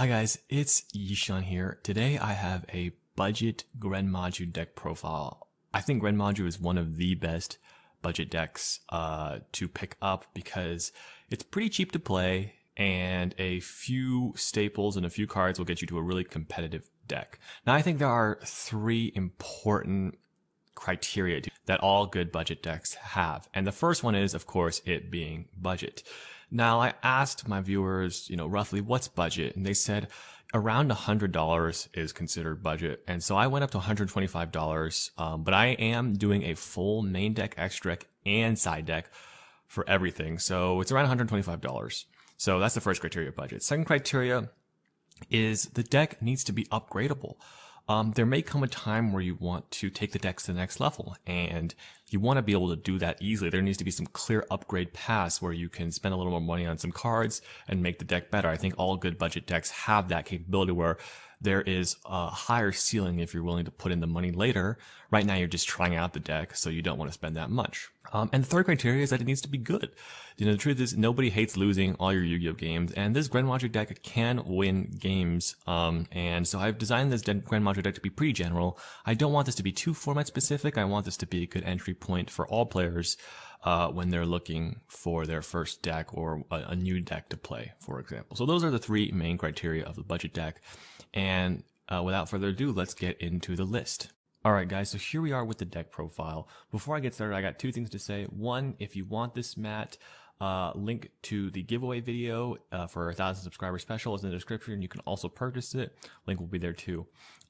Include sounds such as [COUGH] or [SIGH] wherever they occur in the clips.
Hi guys, it's Yishan here. Today I have a budget Grenmaju deck profile. I think Grenmaju is one of the best budget decks uh, to pick up because it's pretty cheap to play and a few staples and a few cards will get you to a really competitive deck. Now I think there are three important criteria that all good budget decks have. And the first one is, of course, it being budget. Now, I asked my viewers, you know, roughly what's budget? And they said around $100 is considered budget. And so I went up to $125. Um, but I am doing a full main deck, extra deck, and side deck for everything. So it's around $125. So that's the first criteria budget. Second criteria is the deck needs to be upgradable um, there may come a time where you want to take the decks to the next level and you want to be able to do that easily. There needs to be some clear upgrade paths where you can spend a little more money on some cards and make the deck better. I think all good budget decks have that capability where there is a higher ceiling if you're willing to put in the money later. Right now, you're just trying out the deck, so you don't want to spend that much. Um, and the third criteria is that it needs to be good. You know, the truth is nobody hates losing all your Yu-Gi-Oh games, and this Grand Magic deck can win games. Um, and so I've designed this Grand Magic deck to be pretty general. I don't want this to be too format specific. I want this to be a good entry point for all players uh, when they're looking for their first deck or a, a new deck to play, for example. So those are the three main criteria of the budget deck. And uh, without further ado, let's get into the list. Alright guys, so here we are with the deck profile. Before I get started, I got two things to say. One, if you want this mat, uh, link to the giveaway video uh, for a thousand subscriber special is in the description. You can also purchase it. Link will be there too.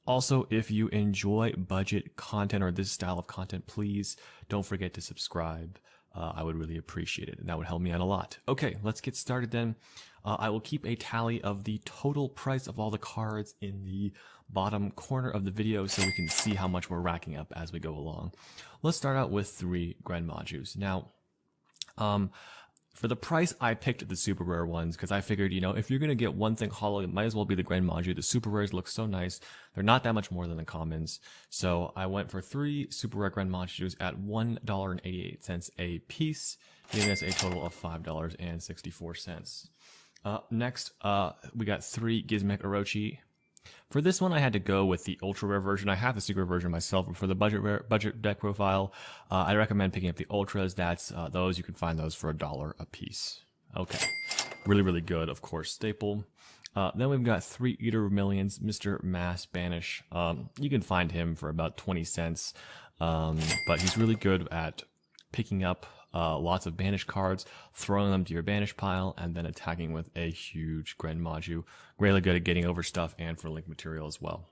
Also, if you enjoy budget content or this style of content, please don't forget to subscribe uh, I would really appreciate it. And that would help me out a lot. Okay, let's get started then. Uh, I will keep a tally of the total price of all the cards in the bottom corner of the video so we can see how much we're racking up as we go along. Let's start out with three Grand Majus. Now, um, for the price, I picked the super rare ones because I figured, you know, if you're going to get one thing hollow, it might as well be the Grand Maju. The super rares look so nice. They're not that much more than the commons. So I went for three super rare Grand Majus at $1.88 a piece, giving us a total of $5.64. Uh, next, uh, we got three Gizmek Orochi for this one, I had to go with the ultra rare version. I have the secret version myself, but for the budget rare, budget deck profile, uh, I recommend picking up the ultras. That's uh, those you can find those for a dollar a piece. Okay, really really good. Of course, staple. Uh, then we've got three eater millions, Mr. Mass Banish. Um, you can find him for about 20 cents, um, but he's really good at picking up uh, lots of banish cards, throwing them to your banish pile, and then attacking with a huge Grand Maju. Really good at getting over stuff and for link material as well.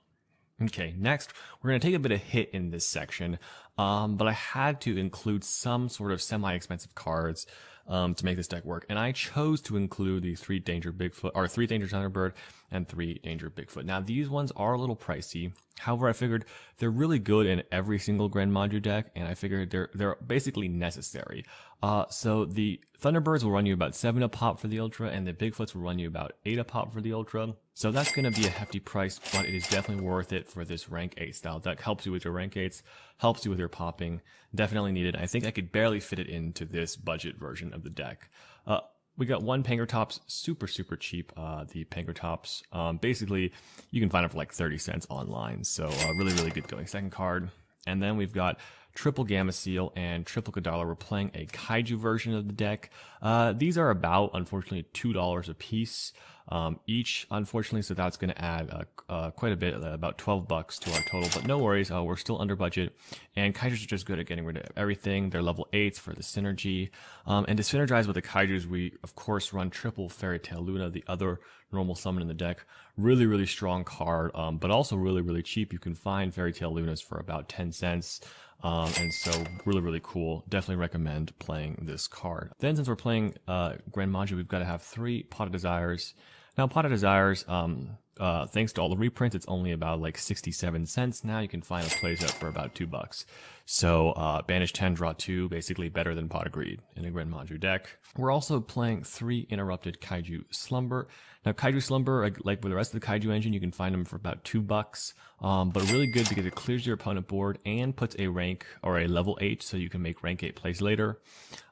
Okay, next, we're going to take a bit of hit in this section, um, but I had to include some sort of semi-expensive cards um, to make this deck work. And I chose to include the three danger Bigfoot or three danger Thunderbird and three danger Bigfoot. Now these ones are a little pricey. However, I figured they're really good in every single Grand Maju deck, and I figured they're they're basically necessary. Uh, so the Thunderbirds will run you about seven a pop for the Ultra, and the Bigfoots will run you about eight a pop for the Ultra. So that's going to be a hefty price, but it is definitely worth it for this rank eight style deck. Helps you with your rank eights helps you with your popping. Definitely needed. I think I could barely fit it into this budget version of the deck. Uh, we got one Tops, super, super cheap. Uh, the Pangertops, um, basically, you can find it for like 30 cents online. So, uh, really, really good going second card. And then we've got Triple Gamma Seal, and Triple Kadala were playing a Kaiju version of the deck. Uh, these are about, unfortunately, $2 a piece. Um, each, unfortunately, so that's going to add uh, uh, quite a bit, uh, about 12 bucks to our total, but no worries, uh, we're still under budget, and Kaijus are just good at getting rid of everything. They're level 8s for the synergy, um, and to synergize with the Kaijus, we, of course, run triple Fairy Tail Luna, the other normal summon in the deck. Really, really strong card, um, but also really, really cheap. You can find Fairy Tail Lunas for about 10 cents. Um, and so really, really cool. Definitely recommend playing this card. Then since we're playing uh, Grand Maji, we've got to have three Pot of Desires. Now, Pot of Desires, um, uh, thanks to all the reprints, it's only about like 67 cents now. You can find a plays up for about two bucks. So, uh, banish 10, draw two, basically better than Pot of Greed in a Grenmaju deck. We're also playing three interrupted Kaiju Slumber. Now, Kaiju Slumber, like with the rest of the Kaiju engine, you can find them for about two bucks. Um, but really good because it clears your opponent board and puts a rank or a level eight so you can make rank eight plays later.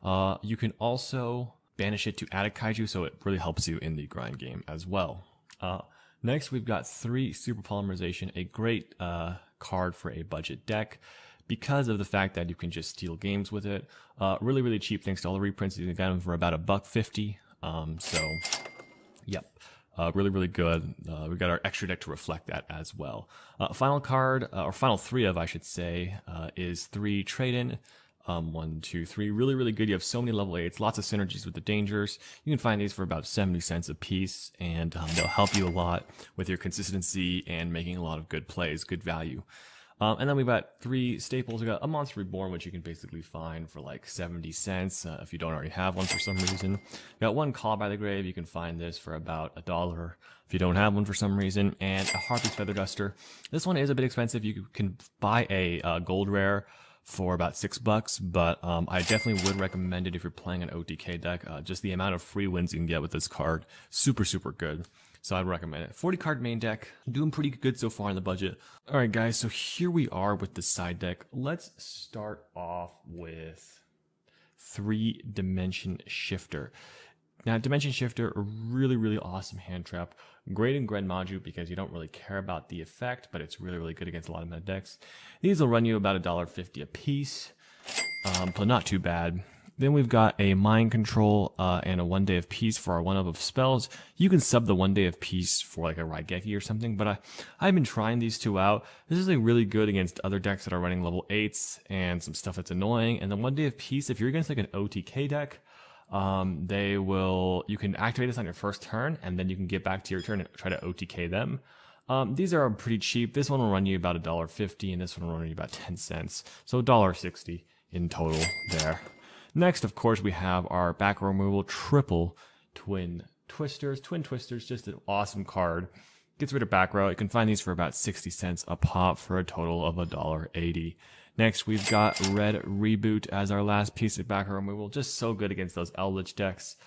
Uh, you can also banish it to add a Kaiju, so it really helps you in the grind game as well. Uh, Next, we've got three super polymerization, a great uh, card for a budget deck because of the fact that you can just steal games with it. Uh, really, really cheap thanks to all the reprints. You can get them for about a buck fifty. Um, so, yep. Uh, really, really good. Uh, we've got our extra deck to reflect that as well. Uh, final card, uh, or final three of, I should say, uh, is three trade in. Um, one, two, three. Really, really good. You have so many level eights, lots of synergies with the dangers. You can find these for about 70 cents a piece, and um, they'll help you a lot with your consistency and making a lot of good plays, good value. Um, and then we've got three staples. We've got a Monster Reborn, which you can basically find for like 70 cents uh, if you don't already have one for some reason. We've got one Call by the Grave. You can find this for about a dollar if you don't have one for some reason. And a Harpy's Feather Duster. This one is a bit expensive. You can buy a uh, gold rare for about six bucks, but um, I definitely would recommend it if you're playing an OTK deck. Uh, just the amount of free wins you can get with this card, super, super good. So I'd recommend it. 40 card main deck, doing pretty good so far in the budget. All right, guys, so here we are with the side deck. Let's start off with three dimension shifter. Now, Dimension Shifter, a really, really awesome hand trap. Great in Grand Maju because you don't really care about the effect, but it's really, really good against a lot of meta decks. These will run you about $1.50 a piece, um, but not too bad. Then we've got a Mind Control uh, and a One Day of Peace for our one of spells. You can sub the One Day of Peace for like a Raigeki or something, but I, I've been trying these two out. This is like really good against other decks that are running level 8s and some stuff that's annoying. And the One Day of Peace, if you're against like an OTK deck, um, they will you can activate this on your first turn and then you can get back to your turn and try to OTK them. Um, these are pretty cheap. This one will run you about a dollar fifty, and this one will run you about ten cents. So dollar sixty in total there. Next, of course, we have our back removal triple twin twisters. Twin twisters, just an awesome card. Gets rid of back row. You can find these for about sixty cents a pop for a total of a dollar eighty. Next, we've got Red Reboot as our last piece of background removal. Just so good against those Eldritch decks.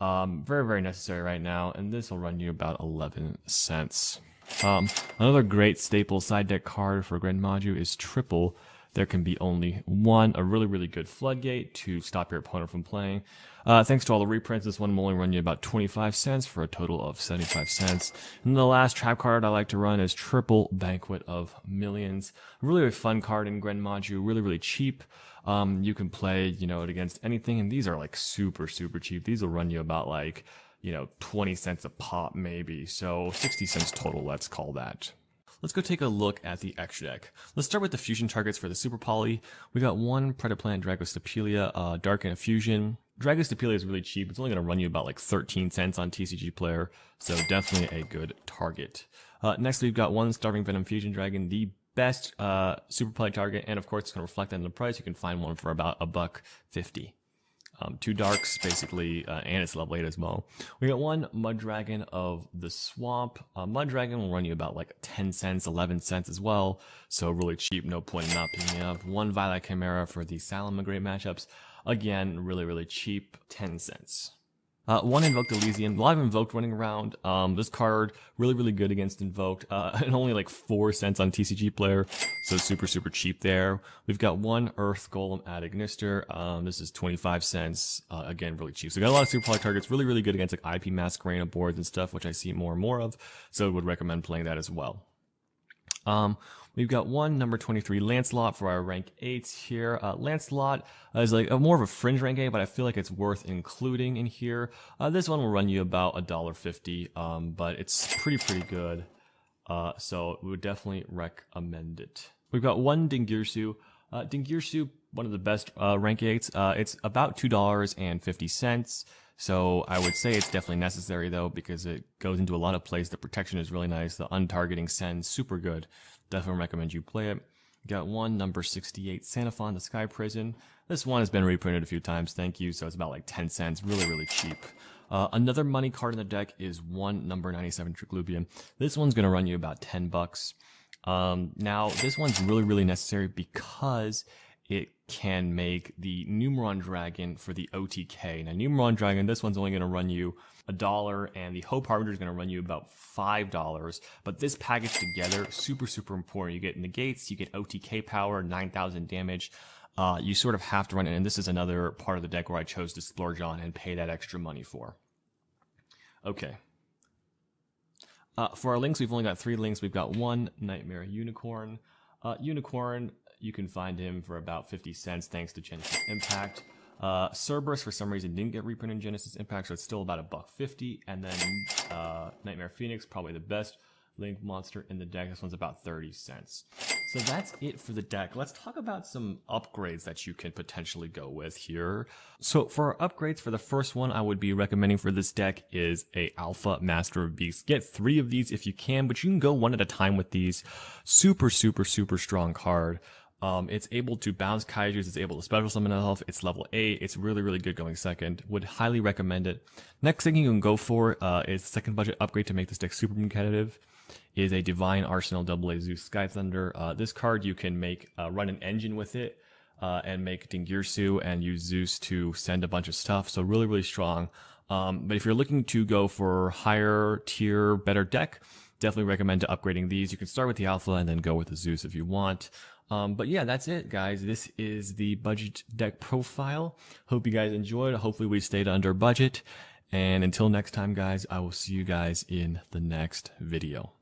Um, very, very necessary right now. And this will run you about 11 cents. Um, another great staple side deck card for Grenmaju is Triple, there can be only one, a really, really good floodgate to stop your opponent from playing. Uh, thanks to all the reprints, this one will only run you about 25 cents for a total of 75 cents. And the last trap card I like to run is Triple Banquet of Millions. A really, really fun card in Grenmaju, really, really cheap. Um, you can play, you know, it against anything, and these are like super, super cheap. These will run you about like, you know, 20 cents a pop maybe. So 60 cents total, let's call that let's go take a look at the extra deck. Let's start with the fusion targets for the Super Poly. We got one Predaplant Dragostapelia, uh, Dark and a Fusion. Dragostapelia is really cheap. It's only going to run you about like 13 cents on TCG Player, so definitely a good target. Uh, next, we've got one Starving Venom Fusion Dragon, the best uh, Super Poly target, and of course, it's going to reflect on the price. You can find one for about a buck fifty um, two darks basically, uh, and it's level eight as well. We got one mud dragon of the swamp. Uh, mud dragon will run you about like 10 cents, 11 cents as well. So really cheap, no point in not picking it up. One violet chimera for the Salamon matchups. Again, really, really cheap, 10 cents. Uh, one Invoked Elysian, a lot of Invoked running around. Um, this card, really, really good against Invoked, uh, [LAUGHS] and only like four cents on TCG player, so super, super cheap there. We've got one Earth Golem at Ignister. Um, this is 25 cents, uh, again, really cheap. So got a lot of super poly targets, really, really good against like IP Masquerina boards and stuff, which I see more and more of, so would recommend playing that as well. Um, we've got one number 23, Lancelot, for our rank 8s here. Uh, Lancelot uh, is like a, more of a fringe rank 8, but I feel like it's worth including in here. Uh, this one will run you about $1.50, um, but it's pretty, pretty good. Uh, so we would definitely recommend it. We've got one Dingirsu. Uh, Dingirsu, one of the best uh, rank 8s. Uh, it's about $2.50. So I would say it's definitely necessary though, because it goes into a lot of plays. The protection is really nice. The untargeting sends super good. Definitely recommend you play it. Got one, number 68, Santafon, the Sky Prison. This one has been reprinted a few times, thank you. So it's about like 10 cents, really, really cheap. Uh, another money card in the deck is one, number 97, Triglubium. This one's gonna run you about 10 bucks. Um, now, this one's really, really necessary because it can make the Numeron Dragon for the OTK. Now, Numeron Dragon, this one's only going to run you a dollar, and the Hope Harbinger is going to run you about five dollars. But this package together, super, super important. You get negates, you get OTK power, 9,000 damage. Uh, you sort of have to run it, and this is another part of the deck where I chose to splurge on and pay that extra money for. Okay. Uh, for our links, we've only got three links. We've got one Nightmare Unicorn. Uh, unicorn you can find him for about 50 cents thanks to Genesis Impact. Uh, Cerberus, for some reason, didn't get reprinted in Genesis Impact, so it's still about a buck fifty. And then uh, Nightmare Phoenix, probably the best Link monster in the deck. This one's about 30 cents. So that's it for the deck. Let's talk about some upgrades that you can potentially go with here. So for our upgrades, for the first one I would be recommending for this deck is a Alpha Master of Beasts. Get three of these if you can, but you can go one at a time with these. Super, super, super strong card. Um, it's able to bounce kaijus. It's able to special summon itself. It's level eight. It's really, really good going second. Would highly recommend it. Next thing you can go for, uh, is second budget upgrade to make this deck super competitive is a Divine Arsenal Double Zeus Sky Thunder. Uh, this card you can make, uh, run an engine with it, uh, and make Dingirsu and use Zeus to send a bunch of stuff. So really, really strong. Um, but if you're looking to go for higher tier, better deck, definitely recommend upgrading these. You can start with the Alpha and then go with the Zeus if you want. Um, but yeah, that's it, guys. This is the budget deck profile. Hope you guys enjoyed. Hopefully we stayed under budget. And until next time, guys, I will see you guys in the next video.